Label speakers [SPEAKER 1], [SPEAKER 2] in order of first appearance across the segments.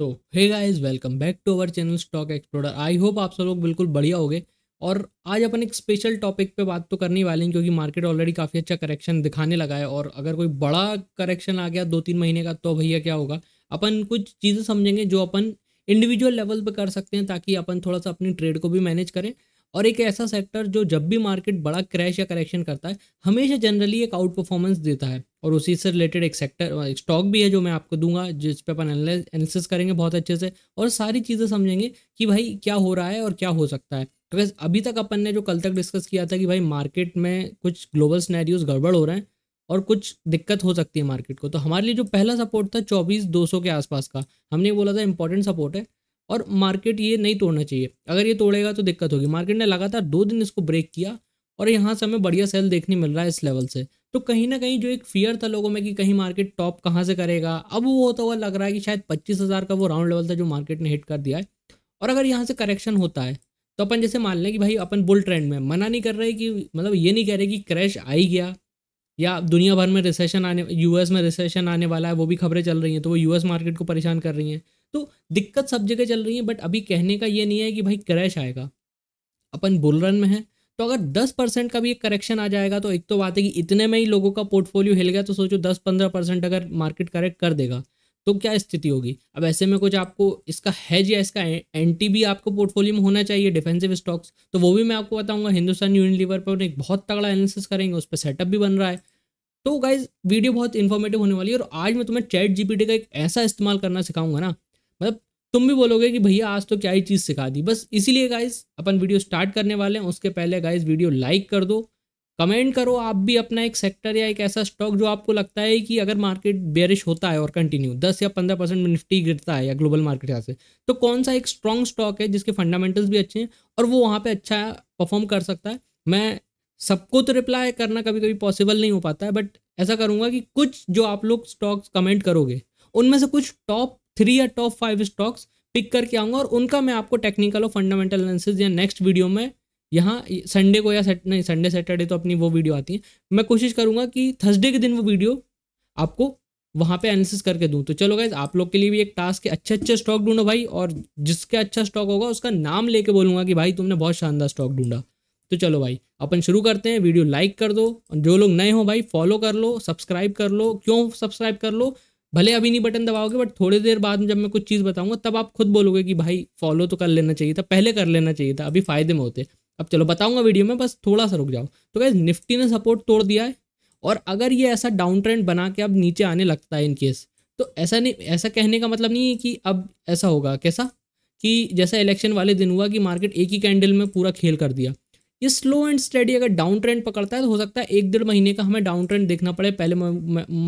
[SPEAKER 1] तो hey guys welcome back to our channel stock explorer I hope आप सब लोग बिल्कुल बढ़िया होगे और आज अपन एक स्पेशल टॉपिक पे बात तो करने वाले हैं क्योंकि मार्केट ऑलरेडी काफ़ी अच्छा करेक्शन दिखाने लगा है और अगर कोई बड़ा करेक्शन आ गया दो तीन महीने का तो भैया क्या होगा अपन कुछ चीज़ें समझेंगे जो अपन इंडिविजुअल लेवल पर कर सकते हैं ताकि अपन थोड़ा सा अपनी ट्रेड को भी मैनेज करें और एक ऐसा सेक्टर जो जब भी मार्केट बड़ा क्रैश या करेक्शन करता है हमेशा जनरली एक आउट परफॉर्मेंस देता है और उसी से रिलेटेड एक सेक्टर एक स्टॉक भी है जो मैं आपको दूंगा जिस पे अपन एनालिसिस करेंगे बहुत अच्छे से और सारी चीज़ें समझेंगे कि भाई क्या हो रहा है और क्या हो सकता है तो अभी तक अपन ने जो कल तक डिस्कस किया था कि भाई मार्केट में कुछ ग्लोबल स्नैरियोज गड़बड़ हो रहे हैं और कुछ दिक्कत हो सकती है मार्केट को तो हमारे लिए जो पहला सपोर्ट था चौबीस दो सौ के आसपास का हमने बोला था इंपॉर्टेंट सपोर्ट है और मार्केट ये नहीं तोड़ना चाहिए अगर ये तोड़ेगा तो दिक्कत होगी मार्केट ने लगातार दो दिन इसको ब्रेक किया और यहाँ से हमें बढ़िया सेल देखने मिल रहा है इस लेवल से तो कहीं ना कहीं जो एक फियर था लोगों में कि कहीं मार्केट टॉप कहाँ से करेगा अब वो होता हुआ लग रहा है कि शायद पच्चीस हज़ार का वो राउंड लेवल था जो मार्केट ने हिट कर दिया है और अगर यहाँ से करेक्शन होता है तो अपन जैसे मान लें कि भाई अपन बुल ट्रेंड में मना नहीं कर रहे कि मतलब ये नहीं कह रहे कि क्रैश आ ही गया या दुनिया भर में रिसेशन आने यूएस में रिसेशन आने वाला है वो भी खबरें चल रही हैं तो वो यूएस मार्केट को परेशान कर रही हैं तो दिक्कत सब जगह चल रही है बट अभी कहने का ये नहीं है कि भाई क्रैश आएगा अपन बुल रन में है तो अगर दस परसेंट का भी एक करेक्शन आ जाएगा तो एक तो बात है कि इतने में ही लोगों का पोर्टफोलियो हिल गया तो सोचो दस पंद्रह परसेंट अगर मार्केट करेक्ट कर देगा तो क्या स्थिति होगी अब ऐसे में कुछ आपको इसका हैज या इसका एंटी भी आपको पोर्टफोलियो में होना चाहिए डिफेंसिव स्टॉक्स तो वो भी मैं आपको बताऊंगा हिंदुस्तान यूनिलीवर पर एक बहुत तगड़ा एनालिसिस करेंगे उस पर सेटअप भी बन रहा है तो गाइज वीडियो बहुत इन्फॉर्मेटिव होने वाली है और आज मैं तुम्हें चैट जीपीटी का एक ऐसा इस्तेमाल करना सिखाऊंगा ना मतलब तुम भी बोलोगे कि भैया आज तो क्या ही चीज़ सिखा दी बस इसीलिए गाइज अपन वीडियो स्टार्ट करने वाले हैं उसके पहले गाइज वीडियो लाइक कर दो कमेंट करो आप भी अपना एक सेक्टर या एक ऐसा स्टॉक जो आपको लगता है कि अगर मार्केट बेरिश होता है और कंटिन्यू 10 या 15 परसेंट निफ्टी गिरता है या ग्लोबल मार्केट यहाँ से तो कौन सा एक स्ट्रॉन्ग स्टॉक है जिसके फंडामेंटल्स भी अच्छे हैं और वो वहाँ पे अच्छा परफॉर्म कर सकता है मैं सबको तो रिप्लाई करना कभी कभी पॉसिबल नहीं हो पाता है बट ऐसा करूँगा कि कुछ जो आप लोग स्टॉक्स कमेंट करोगे उनमें से कुछ टॉप थ्री या टॉप फाइव स्टॉक्स पिक करके आऊँगा और उनका मैं आपको टेक्निकल और फंडामेंटल एनालिसिस या नेक्स्ट वीडियो में यहाँ संडे को या सेट नहीं संडे सैटरडे तो अपनी वो वीडियो आती है मैं कोशिश करूँगा कि थर्सडे के दिन वो वीडियो आपको वहाँ पे एनालिसिस करके दूँ तो चलो गाइज आप लोग के लिए भी एक टास्क है अच्छे अच्छे स्टॉक ढूंढो भाई और जिसका अच्छा स्टॉक होगा उसका नाम लेके बोलूँगा कि भाई तुमने बहुत शानदार स्टॉक ढूंढा तो चलो भाई अपन शुरू करते हैं वीडियो लाइक कर दो जो लोग नए हो भाई फॉलो कर लो सब्सक्राइब कर लो क्यों सब्सक्राइब कर लो भले अभी नहीं बटन दबाओगे बट थोड़ी देर बाद जब मैं कुछ चीज़ बताऊंगा तब आप खुद बोलोगे कि भाई फॉलो तो कर लेना चाहिए था पहले कर लेना चाहिए था अभी फायदे में होते अब चलो बताऊंगा वीडियो में बस थोड़ा सा रुक जाओ तो गैस निफ्टी ने सपोर्ट तोड़ दिया है और अगर ये ऐसा डाउन ट्रेंड बना के अब नीचे आने लगता है इनकेस तो ऐसा नहीं ऐसा कहने का मतलब नहीं है कि अब ऐसा होगा कैसा कि जैसा इलेक्शन वाले दिन हुआ कि मार्केट एक ही कैंडल में पूरा खेल कर दिया ये स्लो एंड स्टडी अगर डाउन ट्रेंड पकड़ता है तो हो सकता है एक डेढ़ महीने का हमें डाउन ट्रेंड देखना पड़े पहले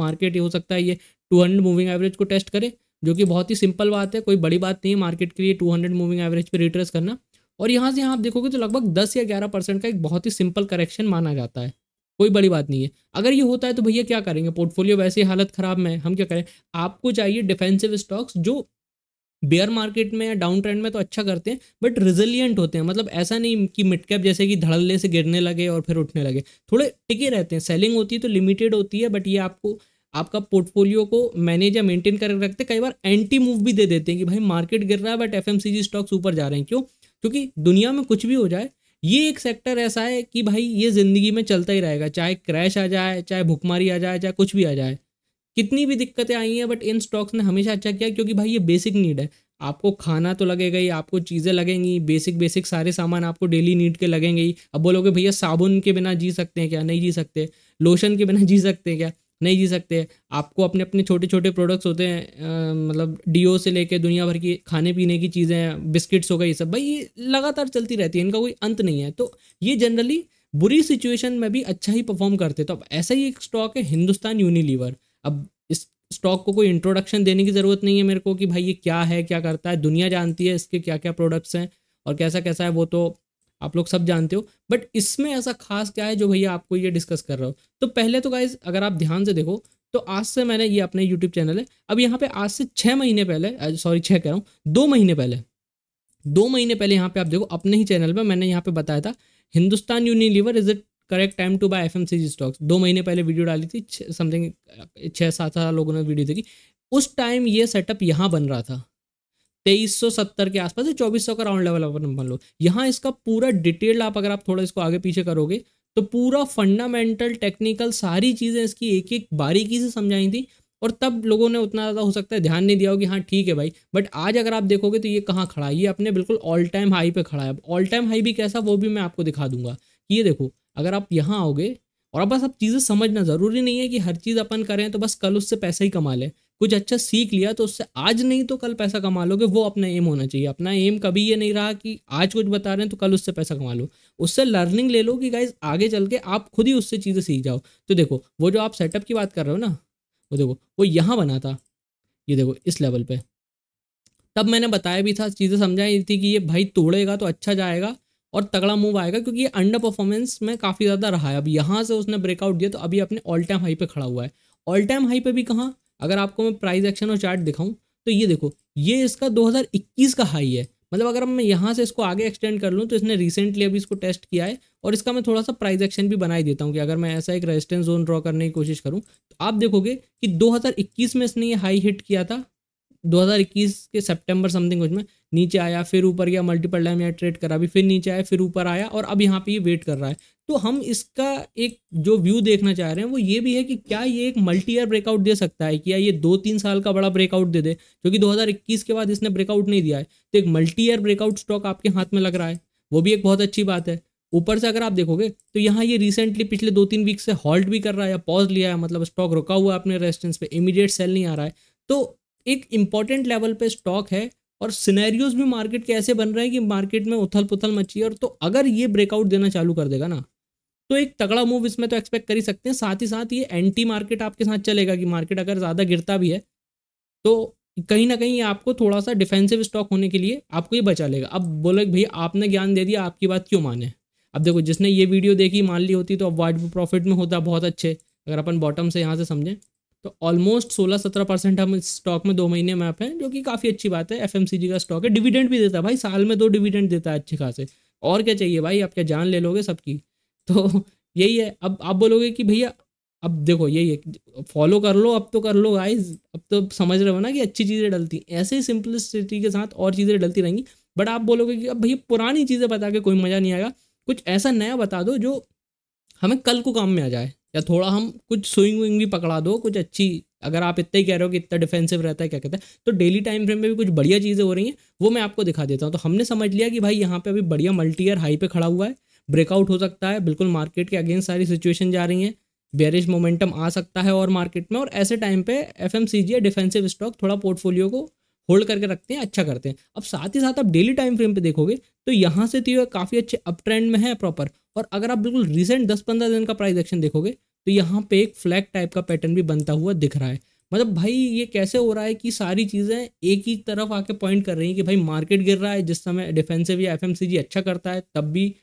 [SPEAKER 1] मार्केट ये हो सकता है ये टू हंड्रेड मूविंग एवरेज को टेस्ट करें जो कि बहुत ही सिंपल बात है कोई बड़ी बात नहीं है मार्केट के लिए टू हंड्रेड मूविंग एवरेज पर रिट्रेस करना और यहाँ से यहाँ आप देखोगे तो लगभग दस या ग्यारह परसेंट का एक बहुत ही सिंपल करेक्शन माना जाता है कोई बड़ी बात नहीं है अगर ये होता है तो भैया क्या करेंगे पोर्टफोलियो वैसे हालत ख़राब में हम क्या करें आपको चाहिए डिफेंसिव स्टॉक्स जो बेयर मार्केट में या डाउन ट्रेंड में तो अच्छा करते हैं बट रिजिलियंट होते हैं मतलब ऐसा नहीं कि मिड कैप जैसे कि धड़ल्ले से गिरने लगे और फिर उठने लगे थोड़े टिके रहते हैं सेलिंग होती है तो लिमिटेड होती है बट ये आपको आपका पोर्टफोलियो को मैनेज या मेंटेन करके रखते कई बार एंटी मूव भी दे देते हैं कि भाई मार्केट गिर रहा है बट एफ स्टॉक्स ऊपर जा रहे हैं क्यों क्योंकि दुनिया में कुछ भी हो जाए ये एक सेक्टर ऐसा है कि भाई ये ज़िंदगी में चलता ही रहेगा चाहे क्रैश आ जाए चाहे भुखमारी आ जाए चाहे कुछ भी आ जाए कितनी भी दिक्कतें आई हैं बट इन स्टॉक्स ने हमेशा अच्छा किया क्योंकि भाई ये बेसिक नीड है आपको खाना तो लगेगा ही आपको चीज़ें लगेंगी बेसिक बेसिक सारे सामान आपको डेली नीड के लगेंगे ही अब बोलोगे भैया साबुन के बिना जी सकते हैं क्या नहीं जी सकते लोशन के बिना जी सकते हैं क्या नहीं जी सकते आपको अपने अपने छोटे छोटे प्रोडक्ट्स होते हैं मतलब डीओ से लेके दुनिया भर की खाने पीने की चीज़ें बिस्किट्स हो गए ये सब भाई ये लगातार चलती रहती है इनका कोई अंत नहीं है तो ये जनरली बुरी सिचुएशन में भी अच्छा ही परफॉर्म करते तो अब ऐसा ही एक स्टॉक है हिंदुस्तान यूनिलीवर अब इस स्टॉक को कोई इंट्रोडक्शन देने की ज़रूरत नहीं है मेरे को कि भाई ये क्या है क्या करता है दुनिया जानती है इसके क्या क्या प्रोडक्ट्स हैं और कैसा कैसा है वो तो आप लोग सब जानते हो बट इसमें ऐसा खास क्या है जो भैया आपको ये डिस्कस कर रहा हो तो पहले तो गाइज अगर आप ध्यान से देखो तो आज से मैंने ये अपने यूट्यूब चैनल है अब यहाँ पे आज से छः महीने पहले सॉरी छः कह रहा हूँ दो महीने पहले दो महीने पहले यहाँ पे आप देखो अपने ही चैनल पर मैंने यहाँ पे बताया था Hindustan unilever is it correct time to buy F stocks दो महीने पहले वीडियो डाली थी समथिंग छः सात हजार लोगों ने वीडियो देखी उस टाइम ये सेटअप यहाँ बन रहा था 2370 के आसपास चौबीस 2400 का राउंड लेवल अपन मान लो यहाँ इसका पूरा डिटेल आप अगर आप थोड़ा इसको आगे पीछे करोगे तो पूरा फंडामेंटल टेक्निकल सारी चीज़ें इसकी एक एक बारीकी से समझाई थी और तब लोगों ने उतना ज़्यादा हो सकता है ध्यान नहीं दिया होगी हाँ ठीक है भाई बट आज अगर आप देखोगे तो ये कहाँ खड़ा है ये अपने बिल्कुल ऑल टाइम हाई पे खड़ा है ऑल टाइम हाई भी कैसा वो भी मैं आपको दिखा दूंगा कि ये देखो अगर आप यहाँ आओगे और अब बस आप चीज़ें समझना ज़रूरी नहीं है कि हर चीज़ अपन करें तो बस कल उससे पैसे ही कमा लें कुछ अच्छा सीख लिया तो उससे आज नहीं तो कल पैसा कमा लोगे वो अपना एम होना चाहिए अपना एम कभी ये नहीं रहा कि आज कुछ बता रहे हैं तो कल उससे पैसा कमा लो उससे लर्निंग ले लो कि गाइज आगे चल के आप खुद ही उससे चीज़ें सीख जाओ तो देखो वो जो आप सेटअप की बात कर रहे हो ना वो देखो वो यहाँ बना था ये देखो इस लेवल पर तब मैंने बताया भी था चीज़ें समझाई थी कि ये भाई तोड़ेगा तो अच्छा जाएगा और तगड़ा मूव आएगा क्योंकि ये अंडर परफॉर्मेंस में काफ़ी ज़्यादा रहा है अब यहाँ से उसने ब्रेकआउट दिया तो अभी अपने ऑल टाइम हाई पे खड़ा हुआ है ऑल टाइम हाई पे भी कहाँ अगर आपको मैं प्राइस एक्शन और चार्ट दिखाऊं तो ये देखो ये इसका 2021 का हाई है मतलब अगर मैं यहाँ से इसको आगे एक्सटेंड कर लूँ तो इसने रिसेंटली अभी इसको टेस्ट किया है और इसका मैं थोड़ा सा प्राइस एक्शन भी बनाई देता हूँ कि अगर मैं ऐसा एक रेजिस्टेंस जोन ड्रॉ करने की कोशिश करूँ तो आप देखोगे कि 2021 में इसने ये हाई हिट किया था 2021 के सितंबर समथिंग कुछ में नीचे आया फिर ऊपर गया मल्टीपल टाइम यहाँ ट्रेड करा अभी फिर नीचे आया फिर ऊपर आया और अब यहाँ पे ये वेट कर रहा है तो हम इसका एक जो व्यू देखना चाह रहे हैं वो ये भी है कि क्या ये एक मल्टी ईयर ब्रेकआउट दे सकता है क्या ये दो तीन साल का बड़ा ब्रेकआउट दे दे क्योंकि दो के बाद इसने ब्रेकआउट नहीं दिया है तो एक मल्टी ईयर ब्रेकआउट स्टॉक आपके हाथ में लग रहा है वो भी एक बहुत अच्छी बात है ऊपर से अगर आप देखोगे तो यहाँ ये रिसेंटली पिछले दो तीन वीक से हॉल्ट भी कर रहा है या पॉज लिया है मतलब स्टॉक रुका हुआ है अपने रेजिस्टेंस पे इमीडिएट सेल नहीं आ रहा है तो एक इम्पॉर्टेंट लेवल पे स्टॉक है और सिनेरियोज भी मार्केट के ऐसे बन रहे हैं कि मार्केट में उथल पुथल मची है और तो अगर ये ब्रेकआउट देना चालू कर देगा ना तो एक तगड़ा मूव इसमें तो एक्सपेक्ट कर ही सकते हैं साथ ही साथ ये एंटी मार्केट आपके साथ चलेगा कि मार्केट अगर ज़्यादा गिरता भी है तो कहीं ना कहीं आपको थोड़ा सा डिफेंसिव स्टॉक होने के लिए आपको ये बचा लेगा अब बोले भैया आपने ज्ञान दे दिया आपकी बात क्यों माने अब देखो जिसने ये वीडियो देखी मान ली होती तो अब वाइड प्रॉफिट में होता बहुत अच्छे अगर अपन बॉटम से यहाँ से समझें तो ऑलमोस्ट सोलह सत्रह परसेंट हम इस स्टॉक में दो महीने में आप हैं जो कि काफ़ी अच्छी बात है एफ का स्टॉक है डिविडेंड भी देता है भाई साल में दो डिविडेंड देता है अच्छे खासे और क्या चाहिए भाई आप क्या जान ले लोगे सबकी तो यही है अब आप बोलोगे कि भैया अब देखो यही है फॉलो कर लो अब तो कर लो गाइज अब तो समझ रहे हो ना कि अच्छी चीज़ें डलती ऐसे ही सिंपलिसिटी के साथ और चीज़ें डलती रहेंगी बट आप बोलोगे कि अब भैया पुरानी चीज़ें बता के कोई मज़ा नहीं आएगा कुछ ऐसा नया बता दो जो हमें कल को काम में आ जाए या थोड़ा हम कुछ स्विंग विंग भी पकड़ा दो कुछ अच्छी अगर आप इतना ही कह रहे हो कि इतना डिफेंसिव रहता है क्या कहते हैं तो डेली टाइम फ्रेम में भी कुछ बढ़िया चीज़ें हो रही हैं वो मैं आपको दिखा देता हूँ तो हमने समझ लिया कि भाई यहाँ पे अभी बढ़िया मल्टी ईयर हाई पे खड़ा हुआ है ब्रेकआउट हो सकता है बिल्कुल मार्केट के अगेंस्ट सारी सिचुएशन जा रही है बेरिश मोमेंटम आ सकता है और मार्केट में और ऐसे टाइम पे एफ एम सी जी या डिफेंसिव स्टॉक थोड़ा पोर्टफोलियो को होल्ड करके रखते हैं अच्छा करते हैं अब साथ ही साथ आप डेली टाइम फ्रेम पे देखोगे तो यहाँ से तो काफ़ी अच्छे अप ट्रेंड में है प्रॉपर और अगर आप बिल्कुल रिसेंट दस पंद्रह दिन का प्राइस एक्शन देखोगे तो यहाँ पे एक फ्लैग टाइप का पैटर्न भी बनता हुआ दिख रहा है मतलब भाई ये कैसे हो रहा है कि सारी चीज़ें एक ही तरफ आके पॉइंट कर रही हैं कि भाई मार्केट गिर रहा है जिस समय डिफेंसिव या एफ अच्छा करता है तब भी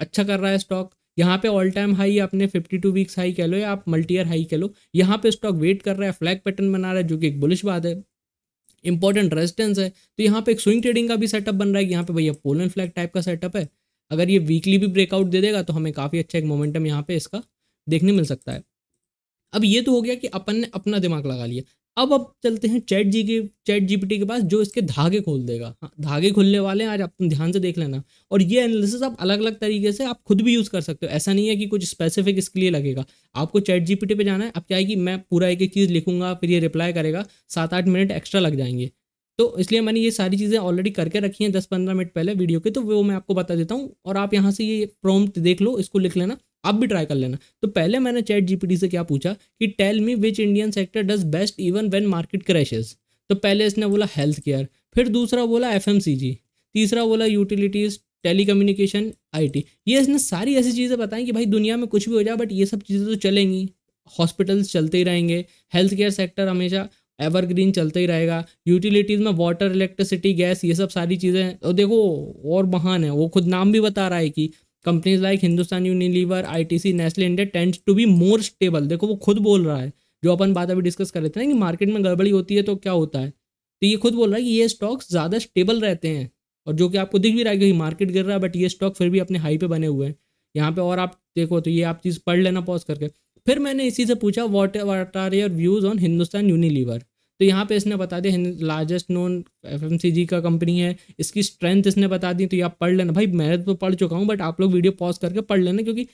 [SPEAKER 1] अच्छा कर रहा है स्टॉक यहाँ पे ऑल टाइम हाई आपने 52 वीक्स हाई कह लो या आप मल्टी ईयर हाई कह लो यहाँ पे स्टॉक वेट कर रहा है फ्लैग पैटर्न बना रहा है जो कि एक बुलिश बात है इंपॉर्टेंट रेजिस्टेंस है तो यहाँ पे एक स्विंग ट्रेडिंग का भी सेटअप बन रहा है यहाँ पे भैया पोलन फ्लैग टाइप का सेटअप है अगर ये वीकली भी ब्रेकआउट दे देगा तो हमें काफ़ी अच्छा एक मोमेंटम यहाँ पे इसका देखने मिल सकता है अब ये तो हो गया कि अपन ने अपना दिमाग लगा लिया अब अब चलते हैं चैट जी के चैट जीपीटी के पास जो इसके धागे खोल देगा हाँ धागे खुलने वाले हैं आज आप ध्यान से देख लेना और ये एनालिसिस आप अलग अलग तरीके से आप खुद भी यूज़ कर सकते हो ऐसा नहीं है कि कुछ स्पेसिफिक इसके लिए लगेगा आपको चैट जीपीटी पे जाना है अब क्या है कि मैं पूरा एक एक चीज़ लिखूंगा फिर ये रिप्लाई करेगा सात आठ मिनट एक्स्ट्रा लग जाएंगे तो इसलिए मैंने ये सारी चीज़ें ऑलरेडी करके रखी हैं दस पंद्रह मिनट पहले वीडियो के तो वो मैं आपको बता देता हूँ और आप यहाँ से ये प्रॉम्प्ट देख लो इसको लिख लेना आप भी ट्राई कर लेना तो पहले मैंने चैट जीपीटी से क्या पूछा कि tell me which Indian sector does best even when market crashes तो पहले इसने बोला हेल्थ केयर फिर दूसरा बोला एफ तीसरा बोला यूटिलिटीज़ टेली कम्युनिकेशन आई ये इसने सारी ऐसी चीज़ें बताएं कि भाई दुनिया में कुछ भी हो जाए बट ये सब चीज़ें तो चलेंगी हॉस्पिटल्स चलते ही रहेंगे हेल्थ केयर सेक्टर हमेशा एवरग्रीन चलता ही रहेगा यूटिलिटीज़ में वाटर इलेक्ट्रिसिटी गैस ये सब सारी चीज़ें और देखो और महान है वो खुद नाम भी बता रहा है कि companies like Hindustan unilever I T C Nestle India tend to be more stable देखो वो खुद बोल रहा है जो अपन बात अभी डिस्कस कर रहे थे ना कि मार्केट में गड़बड़ी होती है तो क्या होता है तो ये खुद बोल रहा है कि ये स्टॉक्स ज़्यादा स्टेबल रहते हैं और जो कि आपको दिख भी रहा है कि मार्केट गिर रहा है बट ये स्टॉक फिर भी अपने हाई पे बने हुए हैं यहाँ पे और आप देखो तो ये आप चीज़ पढ़ लेना पॉज करके फिर मैंने इसी से पूछा what what are your views on Hindustan unilever तो यहाँ पे इसने बता दिया लार्जेस्ट नोन एफ का कंपनी है इसकी स्ट्रेंथ इसने बता दी तो ये आप पढ़ लेना भाई मैं तो पढ़ चुका हूँ बट आप लोग वीडियो पॉज करके पढ़ लेना क्योंकि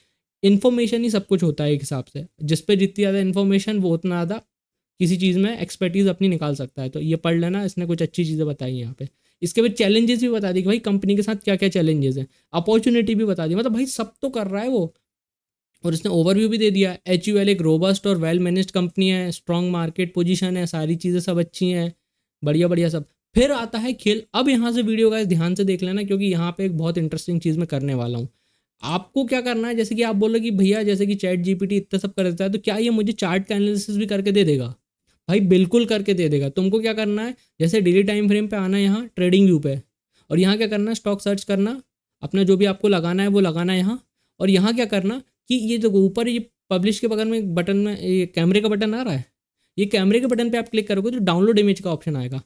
[SPEAKER 1] इन्फॉर्मेशन ही सब कुछ होता है एक हिसाब से जिस पे जितनी ज़्यादा इन्फॉर्मेशन वो उतना ज़्यादा किसी चीज़ में एक्सपर्टीज़ अपनी निकाल सकता है तो ये पढ़ लेना इसने कुछ अच्छी चीज़ें बताई यहाँ पे इसके बाद चैलेंजेस भी बता दी कि भाई कंपनी के साथ क्या क्या चैलेंजेस हैं अपॉर्चुनिटी भी बता दी मतलब भाई सब तो कर रहा है वो और इसने ओवरव्यू भी दे दिया एच यू एल एक रोबस्ट और वेल मैनेज कंपनी है स्ट्रॉन्ग मार्केट पोजीशन है सारी चीज़ें सब अच्छी हैं बढ़िया बढ़िया सब फिर आता है खेल अब यहाँ से वीडियो का ध्यान से देख लेना क्योंकि यहाँ पे एक बहुत इंटरेस्टिंग चीज़ मैं करने वाला हूँ आपको क्या करना है जैसे कि आप बोलो कि भैया जैसे कि चैट जीपीटी इतना सब कर देता है तो क्या ये मुझे चार्ट का एनालिसिस भी करके दे देगा भाई बिल्कुल करके दे देगा तुमको क्या करना है जैसे डेली टाइम फ्रेम पे आना है यहाँ ट्रेडिंग व्यू पे और यहाँ क्या करना है स्टॉक सर्च करना अपना जो भी आपको लगाना है वो लगाना है यहाँ और यहाँ क्या करना कि ये देखो ऊपर ये पब्लिश के बगल में बटन में ये कैमरे का बटन आ रहा है ये कैमरे के बटन पे आप क्लिक करोगे तो डाउनलोड इमेज का ऑप्शन आएगा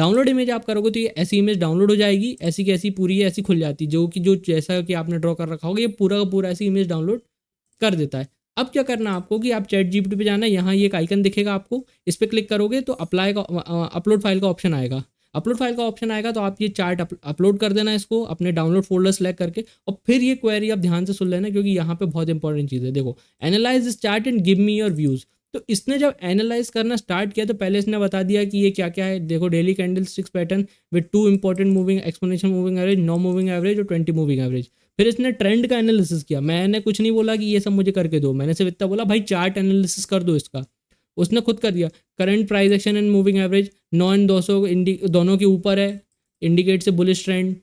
[SPEAKER 1] डाउनलोड इमेज आप करोगे तो ये ऐसी इमेज डाउनलोड हो जाएगी ऐसी की ऐसी पूरी ऐसी खुल जाती जो कि जो जैसा कि आपने ड्रॉ कर रखा होगा ये पूरा का पूरा ऐसी इमेज डाउनलोड कर देता है अब क्या करना है आपको कि आप चैट जीपीटी पे जाना है यहाँ ये एक आइकन दिखेगा आपको इस पर क्लिक करोगे तो अप्लाई का अपलोड फाइल का ऑप्शन आएगा अपलोड फाइल का ऑप्शन आएगा तो आप ये चार्ट अपलोड कर देना इसको अपने डाउनलोड फोल्डर सेलेक्ट करके और फिर ये क्वेरी आप ध्यान से सुन लेना क्योंकि यहाँ पे बहुत इंपॉर्टेंट चीज़ है देखो analyse this chart and give me your views तो इसने जब एनालाइज करना स्टार्ट किया तो पहले इसने बता दिया कि ये क्या क्या है देखो daily candlestick pattern with two important moving explanation moving average no moving average और ट्वेंटी मूविंग एवरेज फिर इसने ट्रेंड का एनालिसिस किया मैंने कुछ नहीं बोला कि ये सब मुझे करके दो मैंने सिर्फ इतना बोला भाई चार्ट एनालिसिस कर दो इसका उसने खुद कर दिया current price action and moving average नौ इन दो सौ दोनों के ऊपर है इंडिकेट से बुलिश ट्रेंड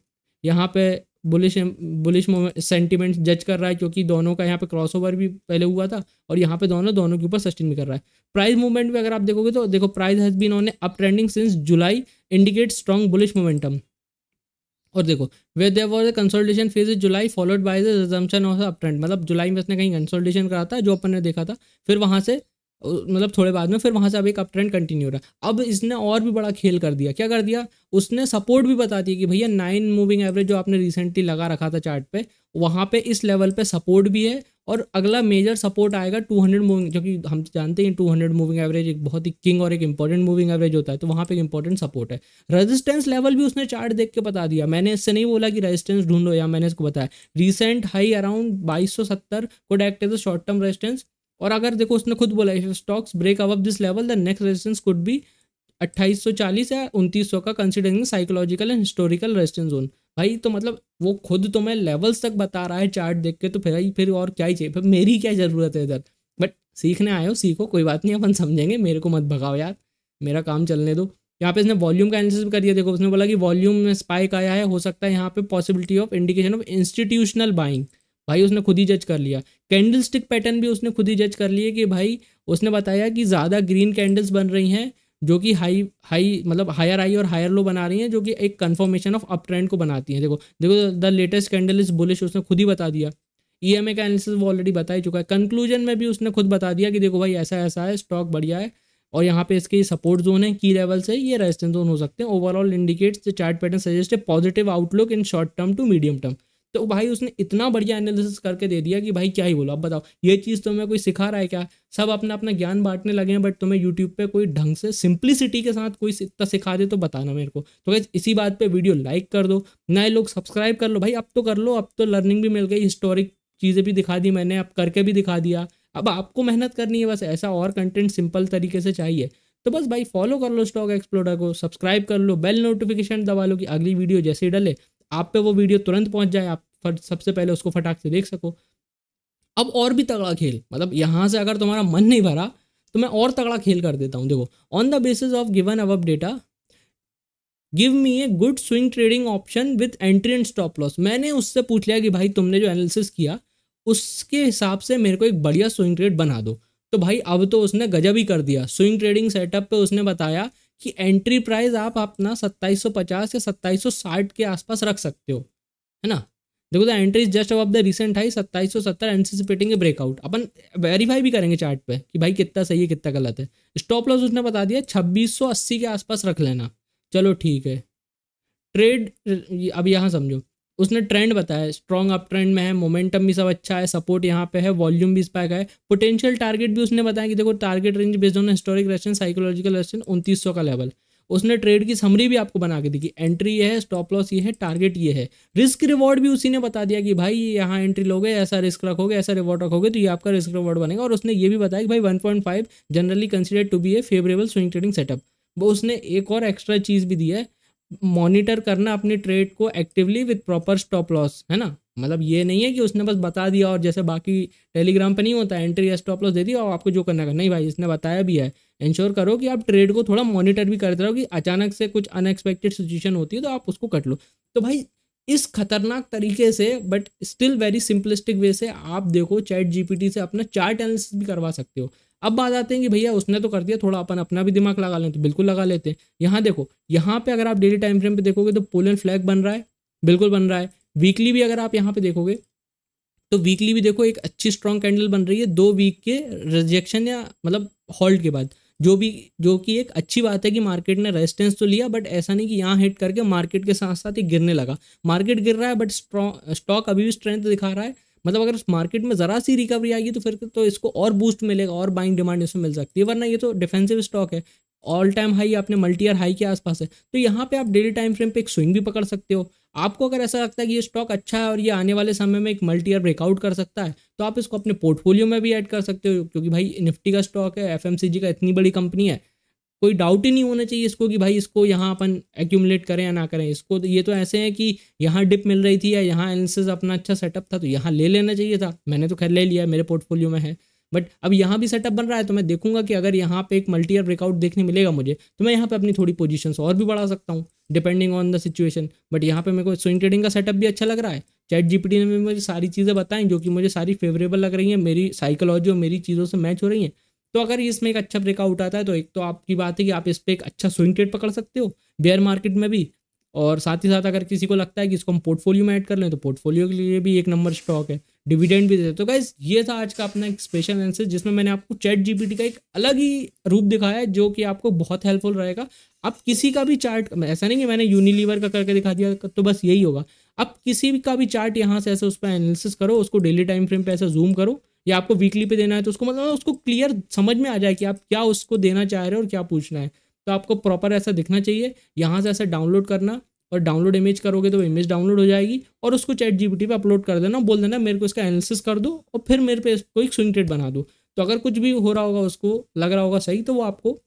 [SPEAKER 1] यहाँ पे बुलिश बुलिश सेंटिमेंट जज कर रहा है क्योंकि दोनों का यहाँ पे क्रॉसओवर भी पहले हुआ था और यहाँ पे दोनों दोनों के ऊपर सस्टेन भी कर रहा है प्राइस मूवमेंट में अगर आप देखोगे तो देखो price has been on up trending since July indicate strong bullish momentum और देखो way there was a consolidation phase is July followed by the resumption of up trend मतलब जुलाई में उसने कहीं कंसल्टेशन करा था जो अपन ने देखा था फिर वहाँ से मतलब थोड़े बाद में फिर वहाँ से अब एक अप ट्रेंड कंटिन्यू रहा अब इसने और भी बड़ा खेल कर दिया क्या कर दिया उसने सपोर्ट भी बता दिया कि भैया नाइन मूविंग एवरेज जो आपने रिसेंटली लगा रखा था चार्ट पे वहाँ पे इस लेवल पे सपोर्ट भी है और अगला मेजर सपोर्ट आएगा 200 मूविंग जो कि हम तो जानते हैं 200 मूविंग एवरेज एक बहुत ही किंग और एक इंपॉर्टेंट मूविंग एवरेज होता है तो वहाँ पे एक इंपॉर्टेंट सपोर्ट है रेजिस्टेंस लेवल भी उसने चार्ट देख के बता दिया मैंने इससे नहीं बोला कि रेजिस्टेंस ढूंढो या मैंने इसको बताया रिसेंट हाई अराउंड बाईस सौ सत्तर को direct a short term resistance और अगर देखो उसने खुद बोला if stocks break above this level the next resistance could सौ चालीस या सौ का considering psychological and historical resistance zone भाई तो मतलब वो खुद तो मैं लेवल्स तक बता रहा है चार्ट देख के तो फिर फिर और क्या ही चाहिए फिर मेरी क्या ज़रूरत है इधर बट सीखने आए हो सीखो कोई बात नहीं अपन समझेंगे मेरे को मत भगाओ यार मेरा काम चलने दो यहाँ पे इसने वॉल्यूम का एनालिसिस भी कर दिया देखो उसने बोला कि वॉल्यूम में स्पाइक आया है हो सकता है यहाँ पे possibility of indication of institutional buying भाई उसने खुद ही जज कर लिया कैंडल स्टिक पैटर्न भी उसने खुद ही जज कर लिया कि भाई उसने बताया कि ज़्यादा ग्रीन कैंडल्स बन रही हैं जो कि हाई हाई मतलब हायर हाई और हायर लो बना रही हैं जो कि एक कन्फर्मेशन ऑफ अप ट्रेंड को बनाती हैं देखो देखो the latest candle is bullish उसने खुद ही बता दिया ई एम ए का एनालिसिस वो ऑलरेडी बता ही चुका है कंक्लूजन में भी उसने खुद बता दिया कि देखो भाई ऐसा ऐसा है स्टॉक बढ़िया है और यहाँ पे इसके सपोर्ट जोन है की लेवल से ये रेजिस्टेंस जोन हो सकते हैं overall indicates chart pattern suggest positive outlook in short term to medium term तो भाई उसने इतना बढ़िया एनालिसिस करके दे दिया कि भाई क्या ही बोलो अब बताओ ये चीज़ तुम्हें कोई सिखा रहा है क्या सब अपना अपना ज्ञान बांटने लगे हैं बट तुम्हें यूट्यूब पे कोई ढंग से सिंप्लिसिटी के साथ कोई इतना सिखा दे तो बताना मेरे को तो गैस इसी बात पे वीडियो लाइक कर दो नए लोग सब्सक्राइब कर लो भाई अब तो कर लो अब तो लर्निंग भी मिल गई हिस्टोरिक चीज़ें भी दिखा दी मैंने अब करके भी दिखा दिया अब आपको मेहनत करनी है बस ऐसा और कंटेंट सिंपल तरीके से चाहिए तो बस भाई फॉलो कर लो स्टॉक एक्सप्लोरर को सब्सक्राइब कर लो बेल नोटिफिकेशन दबा लो कि अगली वीडियो जैसे ही डले आप पे वो वीडियो तुरंत पहुंच जाए आप सबसे पहले उसको फटाक से देख सको अब और भी तगड़ा खेल मतलब यहाँ से अगर तुम्हारा मन नहीं भरा तो मैं और तगड़ा खेल कर देता हूँ देखो on the basis of given above data give me a good swing trading option with entry and stop loss मैंने उससे पूछ लिया कि भाई तुमने जो एनालिसिस किया उसके हिसाब से मेरे को एक बढ़िया स्विंग ट्रेड बना दो तो भाई अब तो उसने गजब ही कर दिया स्विंग ट्रेडिंग सेटअप पे उसने बताया कि एंट्री प्राइस आप अपना 2750 या 2760 के आसपास रख सकते हो है ना देखो the entry just above the recent high 2770 anticipating a breakout अपन वेरीफाई भी करेंगे चार्ट पे कि भाई कितना सही है कितना गलत है स्टॉप लॉस उसने बता दिया 2680 के आसपास रख लेना चलो ठीक है ट्रेड अब यहाँ समझो उसने ट्रेंड बताया स्ट्रॉन्ग अप ट्रेंड में है मोमेंटम भी सब अच्छा है सपोर्ट यहाँ पे है वॉल्यूम भी इस पैक है पोटेंशियल टारगेट भी उसने बताया कि देखो target range based on historic रेशन साइकोलॉजिकल रेशन उनतीस का लेवल उसने ट्रेड की समरी भी आपको बना के दी कि एंट्री ये है स्टॉप लॉस ये है टारगेट ये है रिस्क रिवॉर्ड भी उसी ने बता दिया कि भाई यहाँ एंट्री लोगे ऐसा रिस्क रखोगे ऐसा रिवॉर्ड रखोगे तो ये आपका रिस्क रिवॉर्ड बनेगा और उसने ये भी बताया कि भाई 1.5 generally consider to be a favourable swing trading setup वो उसने एक और एक्स्ट्रा चीज़ भी दी है मॉनिटर करना अपने ट्रेड को actively with proper stop loss है ना मतलब ये नहीं है कि उसने बस बता दिया और जैसे बाकी टेलीग्राम पे नहीं होता एंट्री या स्टॉप लॉस दे दिया और आपको जो करना करना नहीं भाई इसने बताया भी है इंश्योर करो कि आप ट्रेड को थोड़ा मॉनिटर भी करते रहो कि अचानक से कुछ अनएक्सपेक्टेड सिचुएशन होती है तो आप उसको कट लो तो भाई इस खतरनाक तरीके से but still very simplistic way से आप देखो चैट जीपीटी से अपना चार्ट एनालिसिस भी करवा सकते हो अब बात आते हैं कि भैया उसने तो कर दिया थोड़ा अपन अपना भी दिमाग लगा लें तो बिल्कुल लगा लेते हैं यहाँ देखो यहाँ पे अगर आप डेली टाइम फ्रेम पे देखोगे तो पोलन फ्लैग बन रहा है बिल्कुल बन रहा है वीकली भी अगर आप यहाँ पे देखोगे तो वीकली भी देखो एक अच्छी स्ट्रॉन्ग कैंडल बन रही है दो वीक के रिजेक्शन या मतलब हॉल्ट के बाद जो भी जो कि एक अच्छी बात है कि मार्केट ने रेजिस्टेंस तो लिया बट ऐसा नहीं कि यहाँ हिट करके मार्केट के साथ साथ ही गिरने लगा मार्केट गिर रहा है बट स्टॉक अभी भी स्ट्रेंथ दिखा रहा है मतलब अगर मार्केट में ज़रा सी रिकवरी आएगी तो फिर तो इसको और बूस्ट मिलेगा और बाइंग डिमांड इसमें मिल सकती है वरना ये तो डिफेंसिव स्टॉक है ऑल टाइम हाई आपने मल्टी ईयर हाई के आसपास है तो यहाँ पे आप डेली टाइम फ्रेम पे एक स्विंग भी पकड़ सकते हो आपको अगर ऐसा लगता है कि ये स्टॉक अच्छा है और ये आने वाले समय में एक मल्टी ईयर ब्रेकआउट कर सकता है तो आप इसको अपने पोर्टफोलियो में भी ऐड कर सकते हो क्योंकि भाई निफ्टी का स्टॉक है एफ का इतनी बड़ी कंपनी है कोई डाउट ही नहीं होना चाहिए इसको कि भाई इसको यहाँ अपन एक्यूमलेट करें या ना करें इसको तो ये तो ऐसे है कि यहाँ डिप मिल रही थी या यहाँ एनसेस अपना अच्छा सेटअप था तो यहाँ ले लेना चाहिए था मैंने तो खैर ले लिया मेरे पोर्टफोलियो में है बट अब यहाँ भी सेटअप बन रहा है तो मैं देखूंगा कि अगर यहाँ पे एक मल्टी ईयर ब्रेकआउट देखने मिलेगा मुझे तो मैं यहाँ पे अपनी थोड़ी पोजीशंस और भी बढ़ा सकता हूँ depending on the situation but यहाँ पे मेरे को स्विंग ट्रेडिंग का सेटअप भी अच्छा लग रहा है चैट जीपीटी ने मुझे सारी चीज़ें बताएं जो कि मुझे सारी फेवरेबल लग रही हैं मेरी साइकोलॉजी और मेरी चीज़ों से मैच हो रही हैं तो अगर इसमें एक अच्छा ब्रेकआउट आता है तो एक तो आपकी बात है कि आप इस पर एक अच्छा स्विंग ट्रेड पकड़ सकते हो बेयर मार्केट में भी और साथ ही साथ अगर किसी को लगता है कि इसको हम पोर्टफोलियो में ऐड कर लें तो पोर्टफोलियो के लिए भी एक नंबर स्टॉक है डिविडेंड भी देते तो गाइज ये था आज का अपना एक स्पेशल एंसर जिसमें मैंने आपको चैट जी का एक अलग ही रूप दिखाया है जो कि आपको बहुत हेल्पफुल रहेगा आप किसी का भी चार्ट ऐसा नहीं कि मैंने यूनिलीवर का करके दिखा दिया तो बस यही होगा आप किसी का भी चार्ट यहाँ से ऐसे उस पर एनालिसिस करो उसको डेली टाइम फ्रेम पर ऐसे जूम करो या आपको वीकली पे देना है तो उसको मतलब उसको क्लियर समझ में आ जाए कि आप क्या उसको देना चाह रहे हो और क्या पूछना है तो आपको प्रॉपर ऐसा दिखना चाहिए यहाँ से ऐसा डाउनलोड करना और डाउनलोड इमेज करोगे तो इमेज डाउनलोड हो जाएगी और उसको चैट जीपीटी पे अपलोड कर देना बोल देना मेरे को इसका एनालिसिस कर दो और फिर मेरे पे इसको एक स्विंग ट्रेड बना दो तो अगर कुछ भी हो रहा होगा उसको लग रहा होगा सही तो वो आपको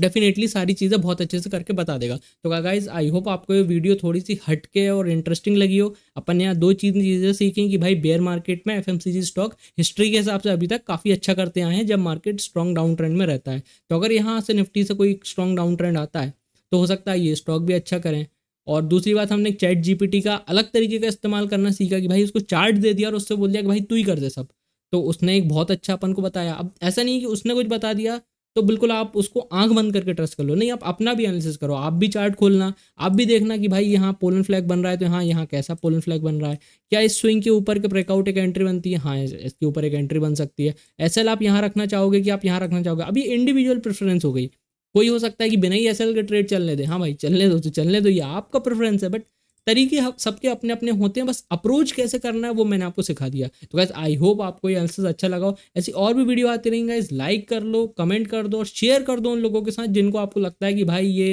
[SPEAKER 1] डेफिनेटली सारी चीज़ें बहुत अच्छे से करके बता देगा तो गाइज आई होप आपको ये वीडियो थोड़ी सी हटके और इंटरेस्टिंग लगी हो अपन यहाँ दो चीज चीज़ें सीखें कि भाई बेयर मार्केट में एफ स्टॉक हिस्ट्री के हिसाब से अभी तक काफ़ी अच्छा करते आए हैं जब मार्केट स्ट्रॉन्ग डाउन ट्रेंड में रहता है तो अगर यहाँ से निफ्टी से कोई स्ट्रॉन्ग डाउन ट्रेंड आता है तो हो सकता है ये स्टॉक भी अच्छा करें और दूसरी बात हमने चैट जी का अलग तरीके का इस्तेमाल करना सीखा कि भाई उसको चार्ट दे दिया और उससे बोल दिया कि भाई तू ही कर दे सब तो उसने एक बहुत अच्छा अपन को बताया अब ऐसा नहीं कि उसने कुछ बता दिया तो बिल्कुल आप उसको आंख बंद करके ट्रस्ट कर लो नहीं आप अपना भी एनालिसिस करो आप भी चार्ट खोलना आप भी देखना कि भाई यहाँ पोलन फ्लैग बन रहा है तो हाँ यहाँ कैसा पोलन फ्लैग बन रहा है क्या इस स्विंग के ऊपर के ब्रेकआउट एक एंट्री बनती है हाँ इसके ऊपर एक एंट्री बन सकती है एस आप यहाँ रखना चाहोगे कि आप यहाँ रखना चाहोगे अभी इंडिविजुअल प्रेफरेंस हो गई कोई हो सकता है कि बिना ही एस के ट्रेड चलने दे हाँ भाई चलने दो तो चलने दो ये आपका प्रेफरेंस है बट तरीके सबके अपने अपने होते हैं बस अप्रोच कैसे करना है वो मैंने आपको सिखा दिया तो गैस आई होप आपको ये आंसर अच्छा लगा हो ऐसी और भी वीडियो आती रहेंगे गाइज लाइक कर लो कमेंट कर दो और शेयर कर दो उन लोगों के साथ जिनको आपको लगता है कि भाई ये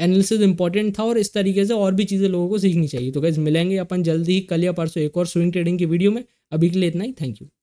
[SPEAKER 1] एनालिसिस इंपॉर्टेंट था और इस तरीके से और भी चीज़ें लोगों को सीखनी चाहिए तो गैस मिलेंगे अपन जल्दी ही कल या परसों एक और स्विंग ट्रेडिंग की वीडियो में अभी के लिए इतना ही थैंक यू